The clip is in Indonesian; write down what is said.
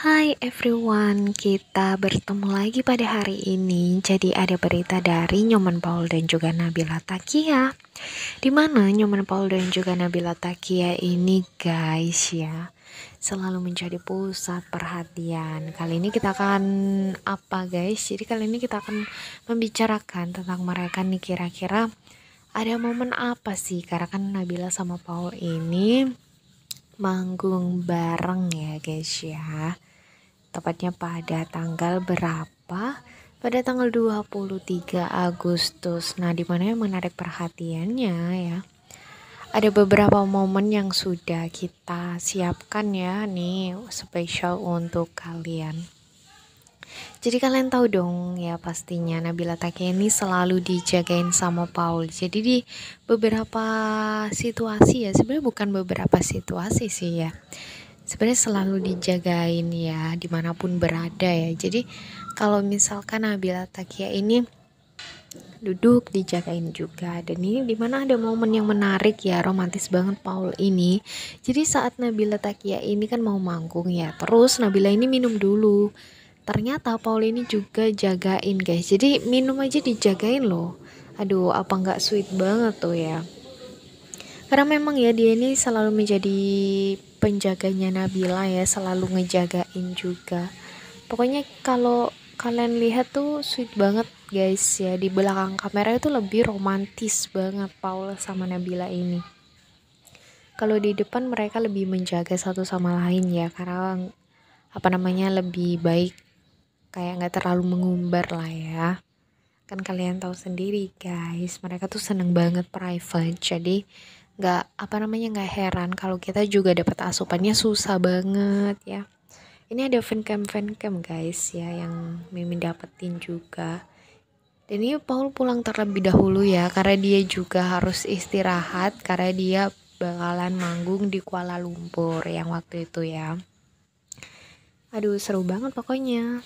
Hai everyone, kita bertemu lagi pada hari ini. Jadi ada berita dari Nyoman Paul dan juga Nabila Takia. Di mana Nyoman Paul dan juga Nabila Takia ini guys ya, selalu menjadi pusat perhatian. Kali ini kita akan apa guys? Jadi kali ini kita akan membicarakan tentang mereka nih kira-kira ada momen apa sih? Karena kan Nabila sama Paul ini manggung bareng ya guys ya tepatnya pada tanggal berapa? Pada tanggal 23 Agustus. Nah, di mana yang menarik perhatiannya ya? Ada beberapa momen yang sudah kita siapkan ya nih spesial untuk kalian. Jadi kalian tahu dong ya pastinya Nabila Take ini selalu dijagain sama Paul. Jadi di beberapa situasi ya sebenarnya bukan beberapa situasi sih ya sebenarnya selalu dijagain ya dimanapun berada ya jadi kalau misalkan Nabila Takia ini duduk dijagain juga dan ini dimana ada momen yang menarik ya romantis banget Paul ini jadi saat Nabila Takia ini kan mau manggung ya terus Nabila ini minum dulu ternyata Paul ini juga jagain guys jadi minum aja dijagain loh aduh apa nggak sweet banget tuh ya karena memang ya dia ini selalu menjadi penjaganya Nabila ya selalu ngejagain juga pokoknya kalau kalian lihat tuh sweet banget guys ya di belakang kamera itu lebih romantis banget Paul sama Nabila ini kalau di depan mereka lebih menjaga satu sama lain ya karena apa namanya lebih baik kayak nggak terlalu mengumbar lah ya kan kalian tahu sendiri guys mereka tuh seneng banget private jadi nggak apa namanya nggak heran kalau kita juga dapat asupannya susah banget ya ini ada fancam fancam guys ya yang mimin dapetin juga dan ini Paul pulang terlebih dahulu ya karena dia juga harus istirahat karena dia bakalan manggung di Kuala Lumpur yang waktu itu ya aduh seru banget pokoknya